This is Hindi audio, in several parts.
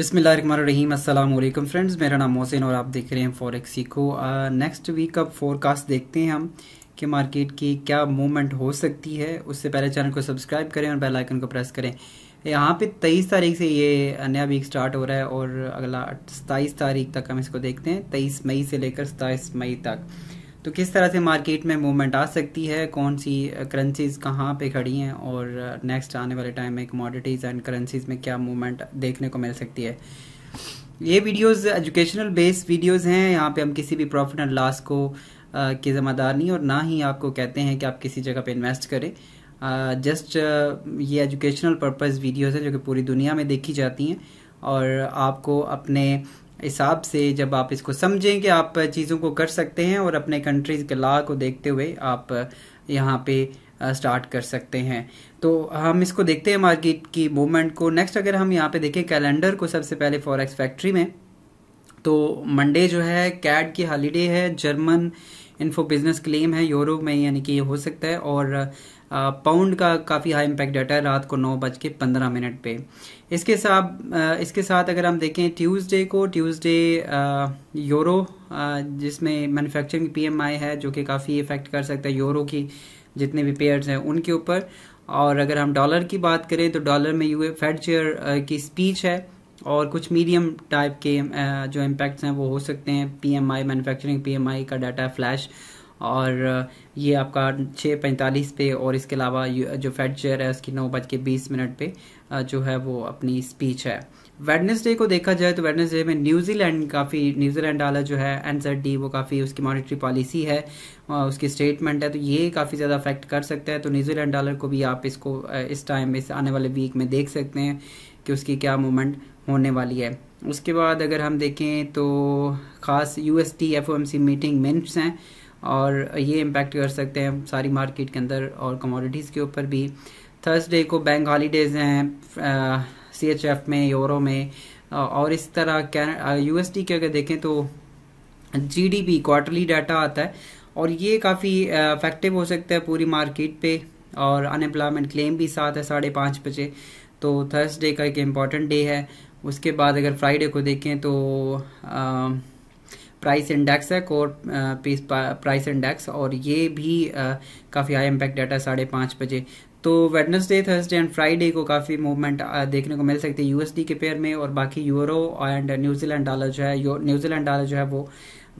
अस्सलाम वालेकुम फ्रेंड्स मेरा नाम मोहसिन और आप देख रहे हैं फॉरेक्स सीखो नेक्स्ट वीक अब फोरकास्ट देखते हैं हम कि मार्केट की क्या मूवमेंट हो सकती है उससे पहले चैनल को सब्सक्राइब करें और बेल आइकन को प्रेस करें यहाँ पे तेईस तारीख से ये नया वीक स्टार्ट हो रहा है और अगला सताईस तारीख तक हम इसको देखते हैं तेईस मई से लेकर सताईस मई तक तो किस तरह से मार्केट में मूवमेंट आ सकती है कौन सी करेंसीज uh, कहाँ पे खड़ी हैं और नेक्स्ट uh, आने वाले टाइम में कमोडिटीज़ एंड करेंसीज में क्या मूवमेंट देखने को मिल सकती है ये वीडियोस एजुकेशनल बेस्ड वीडियोस हैं यहाँ पे हम किसी भी प्रॉफिट एंड लॉस को uh, के ज़िम्मेदार नहीं और ना ही आपको कहते हैं कि आप किसी जगह पे इन्वेस्ट करें जस्ट ये एजुकेशनल पर्पज़ वीडियोज़ हैं जो कि पूरी दुनिया में देखी जाती हैं और आपको अपने हिसाब से जब आप इसको समझें कि आप चीज़ों को कर सकते हैं और अपने कंट्रीज़ के ला को देखते हुए आप यहाँ पे स्टार्ट कर सकते हैं तो हम इसको देखते हैं मार्केट की मूवमेंट को नेक्स्ट अगर हम यहाँ पे देखें कैलेंडर को सबसे पहले फॉरेक्स फैक्ट्री में तो मंडे जो है कैड की हॉलीडे है जर्मन इन्फो बिजनेस क्लेम है यूरोप में यानी कि ये हो सकता है और पाउंड का काफ़ी हाई इम्पैक्ट डाटा है रात को नौ बज के पंद्रह मिनट पे इसके साथ इसके साथ अगर हम देखें ट्यूसडे को ट्यूसडे यूरो जिसमें मैन्युफैक्चरिंग पीएमआई है जो कि काफ़ी इफेक्ट कर सकता है यूरो की जितने भी पेयर्स हैं उनके ऊपर और अगर हम डॉलर की बात करें तो डॉलर में यू फेड चेयर की स्पीच है और कुछ मीडियम टाइप के जो इम्पैक्ट्स हैं वो हो सकते हैं पीएमआई मैन्युफैक्चरिंग पीएमआई का डाटा फ्लैश और ये आपका छः पैंतालीस पे और इसके अलावा जो फेड चेयर है उसकी नौ बज के बीस मिनट पे जो है वो अपनी स्पीच है वेडनेसडे को देखा जाए तो वेडनेसडे में न्यूजीलैंड काफ़ी न्यूजीलैंड वाला जो है एन वो काफ़ी उसकी मॉनिटरी पॉलिसी है उसकी स्टेटमेंट है तो ये काफ़ी ज़्यादा अफेक्ट कर सकता है तो न्यूजीलैंड डॉलर को भी आप इसको इस टाइम इस आने वाले वीक में देख सकते हैं कि उसकी क्या मूवमेंट होने वाली है उसके बाद अगर हम देखें तो ख़ास U S T F O M C meeting minutes हैं और ये इम्पैक्ट कर सकते हैं सारी मार्केट के अंदर और कमोडिटीज़ के ऊपर भी थर्सडे को बैंक हॉलीडेज हैं सी एच एफ में यूरो में और इस तरह यू एस डी के अगर देखें तो G D P quarterly data आता है और ये काफ़ी इफेक्टिव हो सकता है पूरी मार्केट पे और अनएम्प्लॉयमेंट क्लेम भी साथ है साढ़े पाँच बजे तो थर्सडे का एक इम्पॉर्टेंट डे है उसके बाद अगर फ्राइडे को देखें तो आ, प्राइस इंडेक्स है कोर पीस प्राइस इंडेक्स और ये भी काफ़ी हाई इम्पैक्ट डाटा साढ़े पाँच बजे तो वेडनसडे थर्सडे एंड फ्राइडे को काफ़ी मूवमेंट uh, देखने को मिल सकती है यूएसडी के पेयर में और बाकी यूरो एंड न्यूजीलैंड डॉलर जो है न्यूजीलैंड डॉलर जो है वो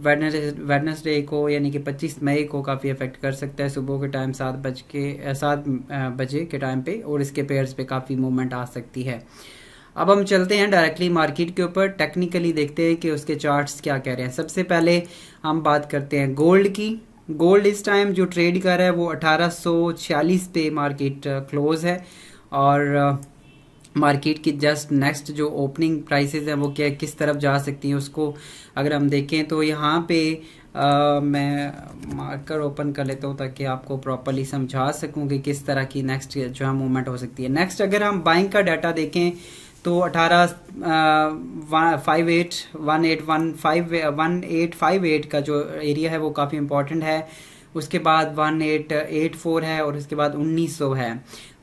वेडनसडे को यानी कि 25 मई को काफ़ी अफेक्ट कर सकता है सुबह के टाइम सात बज के सात uh, बजे के टाइम पे और इसके पेयर्स पे काफ़ी मूवमेंट आ सकती है अब हम चलते हैं डायरेक्टली मार्केट के ऊपर टेक्निकली देखते हैं कि उसके चार्ट्स क्या कह रहे हैं सबसे पहले हम बात करते हैं गोल्ड की गोल्ड इस टाइम जो ट्रेड कर रहा है वो 1846 पे मार्केट क्लोज uh, है और मार्केट uh, की जस्ट नेक्स्ट जो ओपनिंग प्राइसेस हैं वो क्या किस तरफ जा सकती हैं उसको अगर हम देखें तो यहाँ पे आ, uh, मैं मार्कर ओपन कर लेता हूँ ताकि आपको प्रॉपरली समझा सकूँ कि किस तरह की नेक्स्ट जो है मूवमेंट हो सकती है नेक्स्ट अगर हम बाइंग का डाटा देखें तो अठारह five eight one eight one five one eight five eight का जो एरिया है वो काफ़ी इंपॉर्टेंट है उसके बाद वन एट एट फोर है और उसके बाद उन्नीस सौ है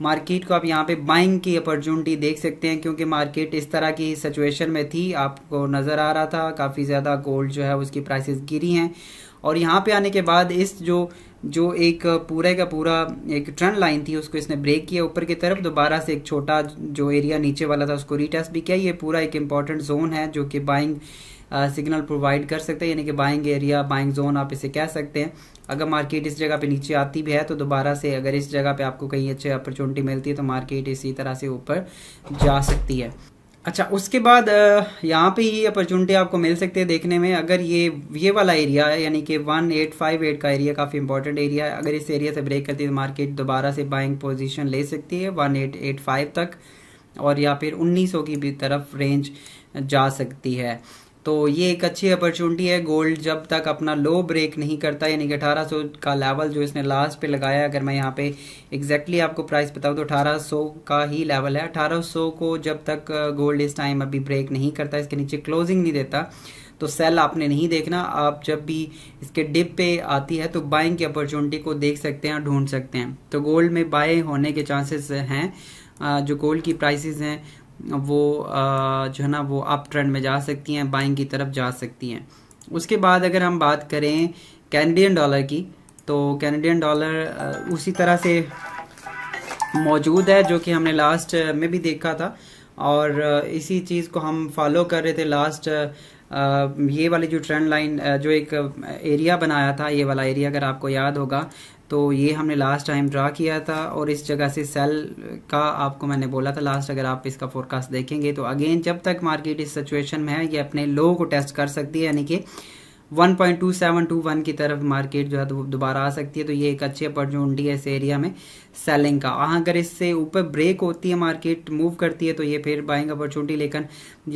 मार्केट को आप यहाँ पे बाइंग की अपॉर्चुनिटी देख सकते हैं क्योंकि मार्केट इस तरह की सिचुएशन में थी आपको नज़र आ रहा था काफ़ी ज़्यादा गोल्ड जो है उसकी प्राइसेस गिरी हैं और यहाँ पे आने के बाद इस जो जो एक पूरे का पूरा एक ट्रेंड लाइन थी उसको इसने ब्रेक किया ऊपर की तरफ दोबारा से एक छोटा जो एरिया नीचे वाला था उसको रिटेस्ट भी किया ये पूरा एक इम्पॉर्टेंट जोन है जो कि बाइंग सिग्नल प्रोवाइड कर सकते हैं यानी कि बाइंग एरिया बाइंग जोन आप इसे कह सकते हैं अगर मार्केट इस जगह पे नीचे आती भी है तो दोबारा से अगर इस जगह पे आपको कहीं अच्छी अपॉर्चुनिटी मिलती है तो मार्केट इसी तरह से ऊपर जा सकती है अच्छा उसके बाद यहाँ पे ये अपॉर्चुनिटी आपको मिल सकती है देखने में अगर ये ये वाला एरिया है यानी कि वन एट फाइव एट का एरिया काफ़ी इंपॉर्टेंट एरिया है अगर इस एरिया से ब्रेक करती है तो मार्केट दोबारा से बाइंग पोजीशन ले सकती है वन एट एट फाइव तक और या फिर उन्नीस सौ की भी तरफ रेंज जा सकती है तो ये एक अच्छी अपॉर्चुनिटी है गोल्ड जब तक अपना लो ब्रेक नहीं करता यानी कि अठारह का लेवल जो इसने लास्ट पे लगाया अगर मैं यहाँ पे एग्जैक्टली आपको प्राइस बताऊँ तो 1800 का ही लेवल है 1800 को जब तक गोल्ड इस टाइम अभी ब्रेक नहीं करता इसके नीचे क्लोजिंग नहीं देता तो सेल आपने नहीं देखना आप जब भी इसके डिप पे आती है तो बाइंग की अपॉर्चुनिटी को देख सकते हैं ढूंढ सकते हैं तो गोल्ड में बाय होने के चांसेस हैं जो गोल्ड की प्राइसेस हैं वो जो है ना वो अप ट्रेंड में जा सकती हैं बाइंग की तरफ जा सकती हैं उसके बाद अगर हम बात करें कैनेडियन डॉलर की तो कैनेडियन डॉलर उसी तरह से मौजूद है जो कि हमने लास्ट में भी देखा था और इसी चीज़ को हम फॉलो कर रहे थे लास्ट ये वाली जो ट्रेंड लाइन जो एक एरिया बनाया था ये वाला एरिया अगर आपको याद होगा तो ये हमने लास्ट टाइम ड्रा किया था और इस जगह से सेल का आपको मैंने बोला था लास्ट अगर आप इसका फोरकास्ट देखेंगे तो अगेन जब तक मार्केट इस सिचुएशन में है ये अपने लो को टेस्ट कर सकती है यानी कि 1.2721 की तरफ मार्केट जो है दोबारा आ सकती है तो ये एक अच्छी अपॉर्चुनिटी है इस एरिया में सेलिंग का हाँ अगर इससे ऊपर ब्रेक होती है मार्केट मूव करती है तो ये फिर बाइंग अपॉर्चुनिटी लेकिन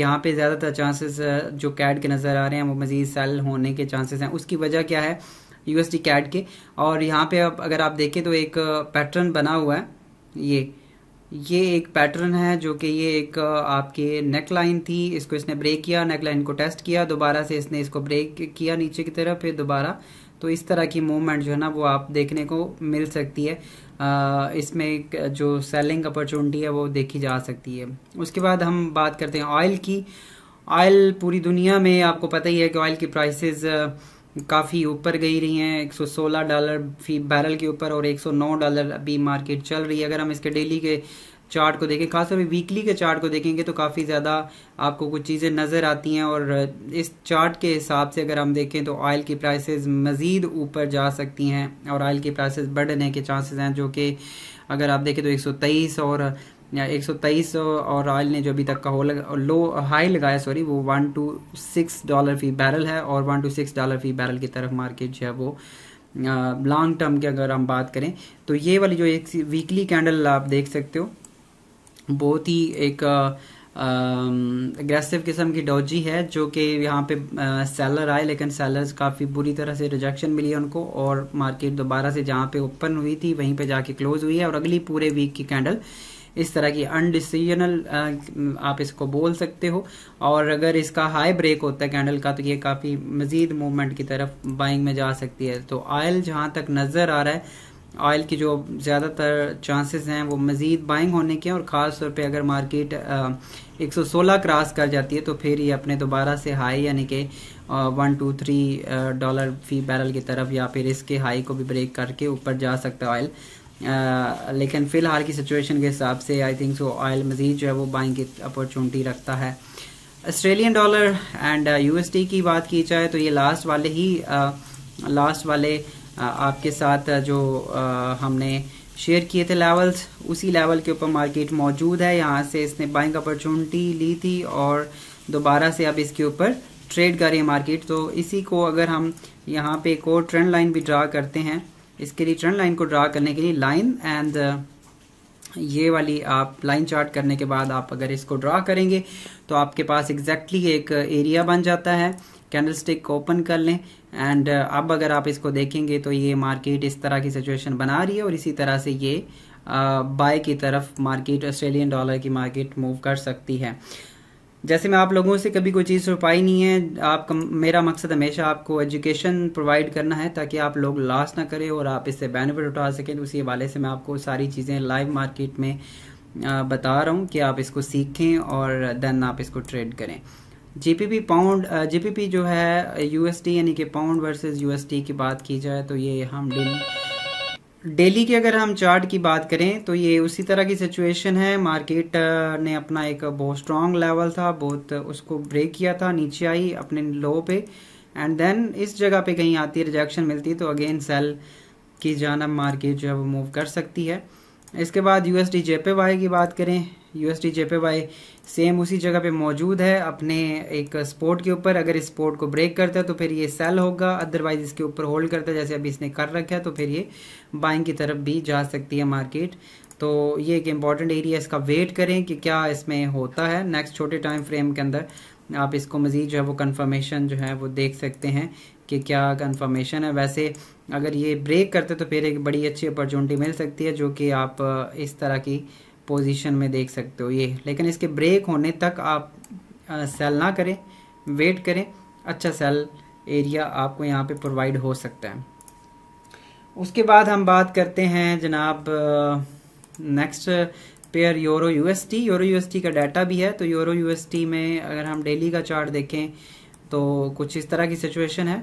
यहाँ पे ज़्यादातर चांसेस जो कैड के नज़र आ रहे हैं वो मज़ीद सेल होने के चांसेस हैं उसकी वजह क्या है यूएसडी कैड के और यहाँ पे अब अगर आप देखें तो एक पैटर्न बना हुआ है ये ये एक पैटर्न है जो कि ये एक आपके नेक लाइन थी इसको इसने ब्रेक किया नेक लाइन को टेस्ट किया दोबारा से इसने इसको ब्रेक किया नीचे की तरफ फिर दोबारा तो इस तरह की मूवमेंट जो है ना वो आप देखने को मिल सकती है इसमें जो सेलिंग अपॉर्चुनिटी है वो देखी जा सकती है उसके बाद हम बात करते हैं ऑयल की ऑयल पूरी दुनिया में आपको पता ही है कि ऑयल की प्राइसेस काफ़ी ऊपर गई रही हैं 116 डॉलर फी बैरल के ऊपर और 109 डॉलर अभी मार्केट चल रही है अगर हम इसके डेली के चार्ट को देखें खासतौर पर वीकली के चार्ट को देखेंगे तो काफ़ी ज़्यादा आपको कुछ चीज़ें नज़र आती हैं और इस चार्ट के हिसाब से अगर हम देखें तो ऑयल की प्राइसेस मज़ीद ऊपर जा सकती हैं और ऑयल की प्राइसेस बढ़ने के चांसेस हैं जो कि अगर आप देखें तो 123 और एक सौ तेईस और ऑयल ने जो अभी तक का हो लगा लो हाई लगाया सॉरी वो वन टू सिक्स डॉलर फी बैरल है और वन टू सिक्स डॉलर फी बैरल की तरफ मार्केट जो है वो लॉन्ग टर्म की अगर हम बात करें तो ये वाली जो एक वीकली कैंडल आप देख सकते हो बहुत ही एक अग्रेसिव किस्म की डोजी है जो कि यहाँ पे सेलर आए लेकिन सेलर्स काफ़ी बुरी तरह से रिजेक्शन मिली उनको और मार्केट दोबारा से जहाँ पे ओपन हुई थी वहीं पे जाके क्लोज हुई है और अगली पूरे वीक की कैंडल इस तरह की अनडिसीजनल आप इसको बोल सकते हो और अगर इसका हाई ब्रेक होता है कैंडल का तो ये काफ़ी मज़ीद मूवमेंट की तरफ बाइंग में जा सकती है तो ऑयल जहाँ तक नज़र आ रहा है ऑयल की जो ज़्यादातर चांसेस हैं वो मज़ीद बाइंग होने के हैं और ख़ास तौर पे अगर मार्केट 116 क्रॉस कर जाती है तो फिर ये अपने दोबारा से हाई यानी कि वन टू थ्री डॉलर फी बैरल की तरफ या फिर इसके हाई को भी ब्रेक करके ऊपर जा सकता है ऑयल लेकिन फ़िलहाल की सिचुएशन के हिसाब से आई थिंक सो ऑयल मज़ीद जो है वो बाइंग की अपॉर्चुनिटी रखता है ऑस्ट्रेलियन डॉलर एंड यूएसडी की बात की जाए तो ये लास्ट वाले ही लास्ट वाले आपके साथ जो हमने शेयर किए थे लेवल्स उसी लेवल के ऊपर मार्केट मौजूद है यहाँ से इसने बाइंग अपॉर्चुनिटी ली थी और दोबारा से अब इसके ऊपर ट्रेड कर रही है मार्केट तो इसी को अगर हम यहाँ पे एक और ट्रेंड लाइन भी ड्रा करते हैं इसके लिए ट्रेंड लाइन को ड्रा करने के लिए लाइन एंड uh, ये वाली आप लाइन चार्ट करने के बाद आप अगर इसको ड्रा करेंगे तो आपके पास एग्जैक्टली exactly एक एरिया बन जाता है कैंडल स्टिक को ओपन कर लें एंड uh, अब अगर आप इसको देखेंगे तो ये मार्केट इस तरह की सिचुएशन बना रही है और इसी तरह से ये बाय uh, की तरफ मार्केट ऑस्ट्रेलियन डॉलर की मार्केट मूव कर सकती है जैसे मैं आप लोगों से कभी कोई चीज़ छुपाई नहीं है आपका मेरा मकसद हमेशा आपको एजुकेशन प्रोवाइड करना है ताकि आप लोग लॉस ना करें और आप इससे बेनिफिट उठा सकें तो उसी हवाले से मैं आपको सारी चीज़ें लाइव मार्केट में बता रहा हूँ कि आप इसको सीखें और देन आप इसको ट्रेड करें जीपीपी पाउंड जीपीपी जो है यूएसडी यानी कि पाउंड वर्सेस यूएसडी की बात की जाए तो ये हम डेली डेली की अगर हम चार्ट की बात करें तो ये उसी तरह की सिचुएशन है मार्केट ने अपना एक बहुत स्ट्रांग लेवल था बहुत उसको ब्रेक किया था नीचे आई अपने लो पे एंड देन इस जगह पे कहीं आती है रिजेक्शन मिलती है तो अगेन सेल की जानब मार्केट जो है वो मूव कर सकती है इसके बाद U S D J P Y की बात करें U S D J P Y same उसी जगह पे मौजूद है अपने एक स्पोर्ट के ऊपर अगर इस स्पोर्ट को ब्रेक करता है तो फिर ये सेल होगा अदरवाइज इसके ऊपर होल्ड करता है जैसे अभी इसने कर रखा है तो फिर ये बाइंग की तरफ भी जा सकती है मार्केट तो ये एक इम्पॉर्टेंट एरिया इसका वेट करें कि क्या इसमें होता है नेक्स्ट छोटे टाइम फ्रेम के अंदर आप इसको मज़ीद जो है वो कन्फर्मेशन जो है वो देख सकते हैं कि क्या कन्फर्मेशन है वैसे अगर ये ब्रेक करते तो फिर एक बड़ी अच्छी अपॉर्चुनिटी मिल सकती है जो कि आप इस तरह की पोजीशन में देख सकते हो ये लेकिन इसके ब्रेक होने तक आप सेल ना करें वेट करें अच्छा सेल एरिया आपको यहाँ पे प्रोवाइड हो सकता है उसके बाद हम बात करते हैं जनाब next pair euro U S D euro U S D का डाटा भी है तो यूरो यूएसटी में अगर हम डेली का चार्ट देखें तो कुछ इस तरह की सिचुएशन है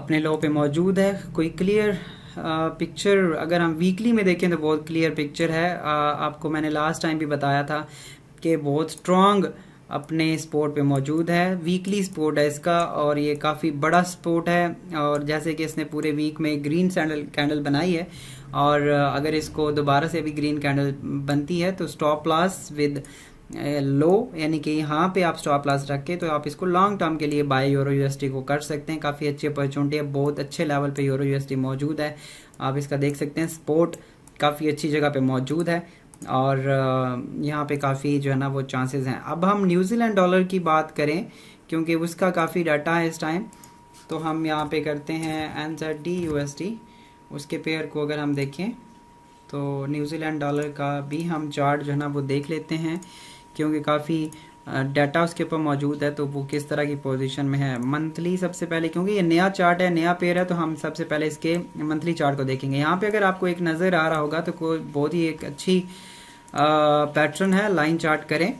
अपने लो पे मौजूद है कोई क्लियर पिक्चर अगर हम वीकली में देखें तो बहुत क्लियर पिक्चर है आ, आपको मैंने लास्ट टाइम भी बताया था कि बहुत स्ट्रॉन्ग अपने स्पोर्ट पे मौजूद है वीकली स्पोर्ट है इसका और ये काफ़ी बड़ा स्पोर्ट है और जैसे कि इसने पूरे वीक में ग्रीन सैंडल कैंडल बनाई है और अगर इसको दोबारा से भी ग्रीन कैंडल बनती है तो स्टॉप लॉस विद लो यानी कि यहाँ पे आप स्टॉप लॉस रख के तो आप इसको लॉन्ग टर्म के लिए बाय यूरो यूएसडी को कर सकते हैं काफ़ी अच्छी अपॉर्चुनिटी है बहुत अच्छे लेवल पे यूरो यूएसडी मौजूद है आप इसका देख सकते हैं स्पोर्ट काफ़ी अच्छी जगह पे मौजूद है और यहाँ पे काफ़ी जो है ना वो चांसेस हैं अब हम न्यूजीलैंड डॉलर की बात करें क्योंकि उसका काफ़ी डाटा है इस टाइम तो हम यहाँ पर करते हैं एन जेड यू एस उसके पेयर को अगर हम देखें तो न्यूजीलैंड डॉलर का भी हम चार्ट जो है ना वो देख लेते हैं क्योंकि काफ़ी डाटा उसके ऊपर मौजूद है तो वो किस तरह की पोजीशन में है मंथली सबसे पहले क्योंकि ये नया चार्ट है नया पेयर है तो हम सबसे पहले इसके मंथली चार्ट को देखेंगे यहाँ पे अगर आपको एक नज़र आ रहा होगा तो कोई बहुत ही एक अच्छी पैटर्न है लाइन चार्ट करें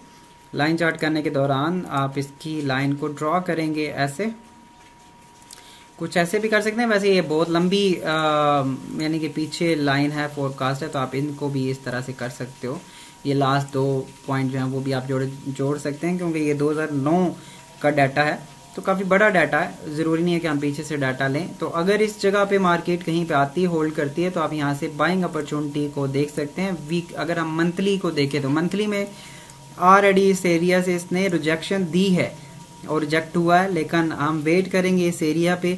लाइन चार्ट करने के दौरान आप इसकी लाइन को ड्रॉ करेंगे ऐसे कुछ ऐसे भी कर सकते हैं वैसे ये बहुत लंबी यानी कि पीछे लाइन है फोरकास्ट है तो आप इनको भी इस तरह से कर सकते हो ये लास्ट दो पॉइंट जो हैं वो भी आप जोड़ जोड़ सकते हैं क्योंकि ये 2009 का डाटा है तो काफ़ी बड़ा डाटा है ज़रूरी नहीं है कि हम पीछे से डाटा लें तो अगर इस जगह पे मार्केट कहीं पे आती है होल्ड करती है तो आप यहाँ से बाइंग अपॉर्चुनिटी को देख सकते हैं वीक अगर हम मंथली को देखें तो मंथली में ऑलरेडी इस एरिया से इसने रिजेक्शन दी है और रिजेक्ट हुआ है लेकिन हम वेट करेंगे इस एरिया पर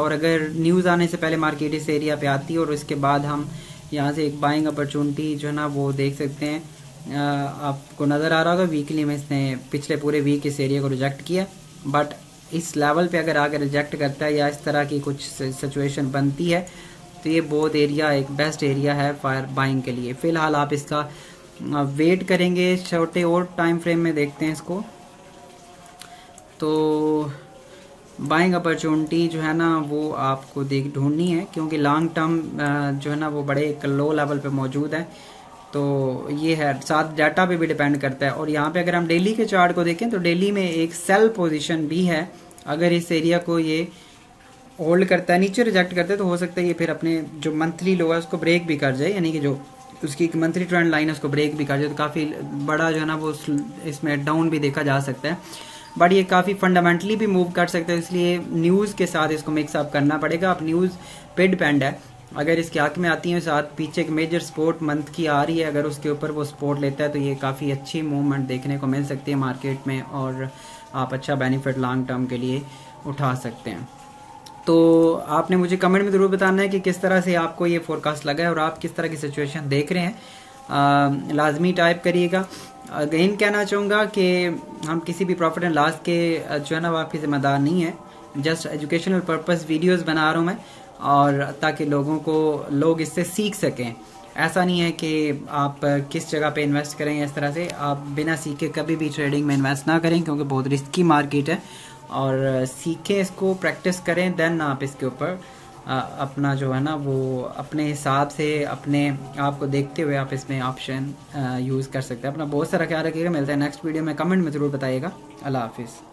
और अगर न्यूज़ आने से पहले मार्केट इस एरिया पर आती है और उसके बाद हम यहाँ से एक बाइंग अपॉर्चुनिटी जो है ना वो देख सकते हैं आपको नज़र आ रहा होगा वीकली में इसने पिछले पूरे वीक इस एरिया को रिजेक्ट किया बट इस लेवल पे अगर आगे रिजेक्ट करता है या इस तरह की कुछ सिचुएशन बनती है तो ये बोध एरिया एक बेस्ट एरिया है फायर बाइंग के लिए फ़िलहाल आप इसका वेट करेंगे छोटे और टाइम फ्रेम में देखते हैं इसको तो बाइंग अपॉर्चुनिटी जो है ना वो आपको देख ढूंढनी है क्योंकि लॉन्ग टर्म जो है ना वो बड़े एक लो लेवल पे मौजूद है तो ये है साथ डाटा पे भी डिपेंड करता है और यहाँ पे अगर हम डेली के चार्ट को देखें तो डेली में एक सेल पोजीशन भी है अगर इस एरिया को ये होल्ड करता है नीचे रिजेक्ट करता है तो हो सकता है ये फिर अपने जो मंथली लो है उसको ब्रेक भी कर जाए यानी कि जो उसकी एक मंथली ट्रेंड लाइन है उसको ब्रेक भी कर जाए तो काफ़ी बड़ा जो है ना वो इसमें डाउन भी देखा जा सकता है बट ये काफ़ी फंडामेंटली भी मूव कर सकते हैं इसलिए न्यूज़ के साथ इसको मिक्सअप करना पड़ेगा आप न्यूज़ पे डिपेंड है अगर इसके हक में आती है साथ पीछे एक मेजर स्पोर्ट मंथ की आ रही है अगर उसके ऊपर वो स्पोर्ट लेता है तो ये काफ़ी अच्छी मूवमेंट देखने को मिल सकती है मार्केट में और आप अच्छा बेनिफिट लॉन्ग टर्म के लिए उठा सकते हैं तो आपने मुझे कमेंट में ज़रूर बताना है कि किस तरह से आपको ये फोरकास्ट लगा है और आप किस तरह की सिचुएशन देख रहे हैं लाजमी टाइप करिएगा अगेन कहना चाहूँगा कि हम किसी भी प्रॉफिट एंड लॉस के जो है ना वो आपकी ज़िम्मेदार नहीं है जस्ट एजुकेशनल पर्पज़ वीडियोज़ बना रहा हूँ मैं और ताकि लोगों को लोग इससे सीख सकें ऐसा नहीं है कि आप किस जगह पे इन्वेस्ट करें इस तरह से आप बिना सीखे कभी भी ट्रेडिंग में इन्वेस्ट ना करें क्योंकि बहुत रिस्की मार्केट है और सीखें इसको प्रैक्टिस करें देन आप इसके ऊपर अपना जो है ना वो अपने हिसाब से अपने आप को देखते हुए आप इसमें ऑप्शन यूज़ कर सकते हैं अपना बहुत सारा ख्याल रखिएगा मिलता है नेक्स्ट वीडियो में कमेंट में ज़रूर बताइएगा अल्लाह हाफिज़